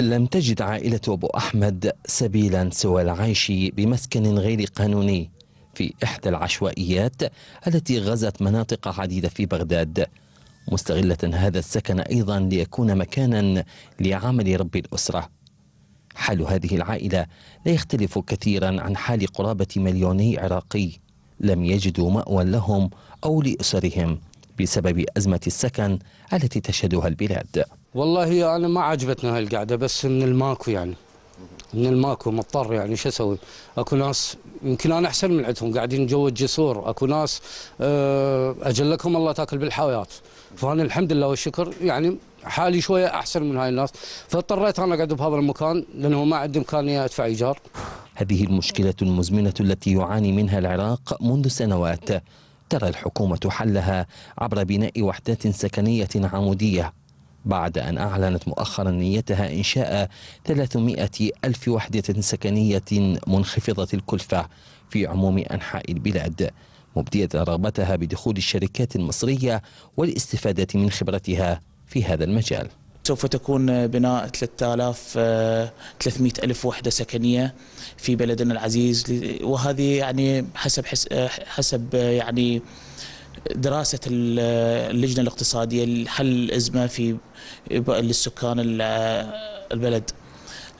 لم تجد عائلة أبو أحمد سبيلا سوى العيش بمسكن غير قانوني في إحدى العشوائيات التي غزت مناطق عديدة في بغداد مستغلة هذا السكن أيضا ليكون مكانا لعمل رب الأسرة حال هذه العائلة لا يختلف كثيرا عن حال قرابة مليوني عراقي لم يجدوا مأوى لهم أو لأسرهم بسبب أزمة السكن التي تشهدها البلاد والله انا ما عجبتني هاي القعده بس من الماكو يعني من الماكو مضطر يعني شو اسوي؟ اكو ناس يمكن انا احسن من عندهم قاعدين جوا الجسور، اكو ناس آه، اجلكم الله تاكل بالحاويات، فانا الحمد لله والشكر يعني حالي شويه احسن من هاي الناس، فاضطريت انا اقعد بهذا المكان لانه ما عندي امكانيه ادفع ايجار. هذه المشكله المزمنه التي يعاني منها العراق منذ سنوات، ترى الحكومه حلها عبر بناء وحدات سكنيه عموديه بعد أن أعلنت مؤخرا نيتها إنشاء 300 ألف وحدة سكنية منخفضة الكلفة في عموم أنحاء البلاد مبدية رغبتها بدخول الشركات المصرية والاستفادة من خبرتها في هذا المجال سوف تكون بناء 3300 آه، ألف وحدة سكنية في بلدنا العزيز وهذه يعني حسب حسب يعني دراسة اللجنة الاقتصادية لحل الأزمة في للسكان البلد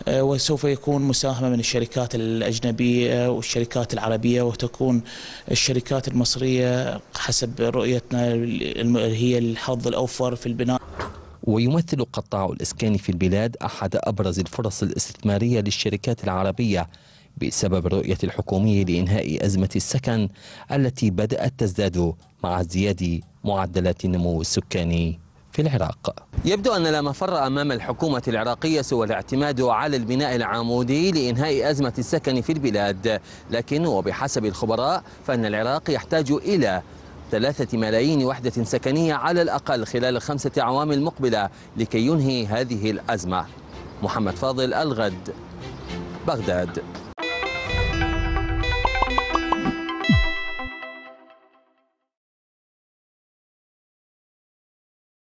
آه، وسوف يكون مساهمة من الشركات الأجنبية والشركات العربية وتكون الشركات المصرية حسب رؤيتنا هي الحظ الأوفر في البناء ويمثل قطاع الإسكان في البلاد أحد أبرز الفرص الاستثمارية للشركات العربية بسبب الرؤية الحكومية لإنهاء أزمة السكن التي بدأت تزداد مع ازدياد معدلات النمو السكاني في العراق يبدو أن لا مفر أمام الحكومة العراقية سوى الاعتماد على البناء العمودي لإنهاء أزمة السكن في البلاد لكن وبحسب الخبراء فإن العراق يحتاج إلى ثلاثة ملايين وحدة سكنية على الأقل خلال الخمسة أعوام المقبلة لكي ينهي هذه الأزمة محمد فاضل الغد بغداد